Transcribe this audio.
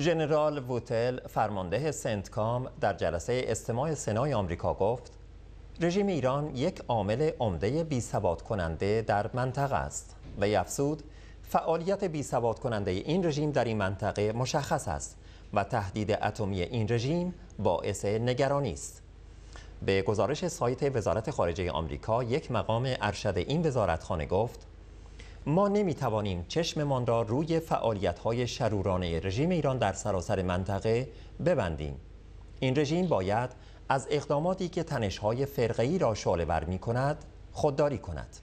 ژنرال ووتل فرمانده سنتکام در جلسه استماع سنای آمریکا گفت رژیم ایران یک عامل عمده بی ثبات کننده در منطقه است و افزود فعالیت بی ثبات کننده این رژیم در این منطقه مشخص است و تهدید اتمی این رژیم باعث نگرانی است به گزارش سایت وزارت خارجه آمریکا یک مقام ارشد این وزارتخانه گفت ما نمی توانیم چشممان را روی فعالیت های شرورانه رژیم ایران در سراسر منطقه ببندیم این رژیم باید از اقداماتی که تنش های فرقه ای را شعله ور می کند خودداری کند